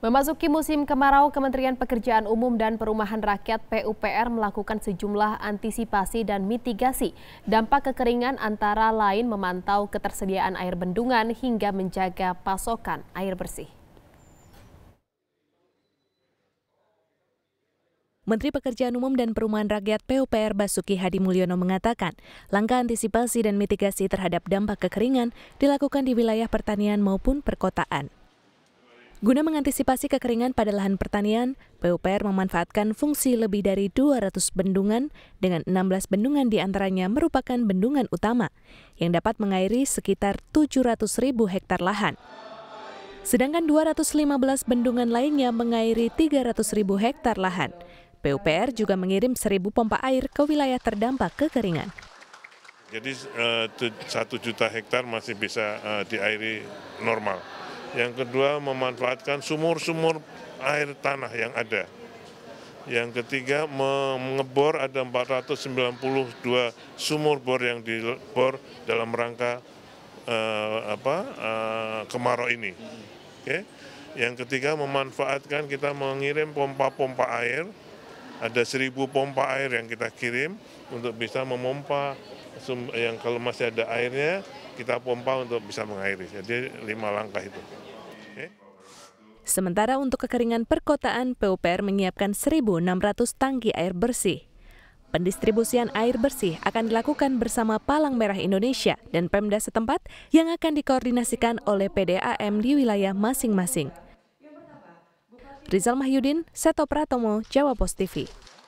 Memasuki musim kemarau, Kementerian Pekerjaan Umum dan Perumahan Rakyat PUPR melakukan sejumlah antisipasi dan mitigasi. Dampak kekeringan antara lain memantau ketersediaan air bendungan hingga menjaga pasokan air bersih. Menteri Pekerjaan Umum dan Perumahan Rakyat PUPR Basuki Hadi Mulyono mengatakan, langkah antisipasi dan mitigasi terhadap dampak kekeringan dilakukan di wilayah pertanian maupun perkotaan. Guna mengantisipasi kekeringan pada lahan pertanian, PUPR memanfaatkan fungsi lebih dari 200 bendungan dengan 16 bendungan diantaranya merupakan bendungan utama yang dapat mengairi sekitar 700 ribu hektar lahan. Sedangkan 215 bendungan lainnya mengairi 300 ribu hektar lahan. PUPR juga mengirim 1000 pompa air ke wilayah terdampak kekeringan. Jadi eh, satu juta hektar masih bisa eh, diairi normal yang kedua memanfaatkan sumur-sumur air tanah yang ada. Yang ketiga mengebor ada 492 sumur bor yang dibor dalam rangka uh, apa uh, kemarau ini. Oke. Okay. Yang ketiga memanfaatkan kita mengirim pompa-pompa air. Ada seribu pompa air yang kita kirim untuk bisa memompa yang kalau masih ada airnya kita pompa untuk bisa mengairi. Jadi lima langkah itu. Sementara untuk kekeringan perkotaan, PUPR menyiapkan 1.600 tangki air bersih. Pendistribusian air bersih akan dilakukan bersama Palang Merah Indonesia dan Pemda setempat yang akan dikoordinasikan oleh PDAM di wilayah masing-masing. Rizal Mahyudin, Seto Pratomo, Jawa Post TV.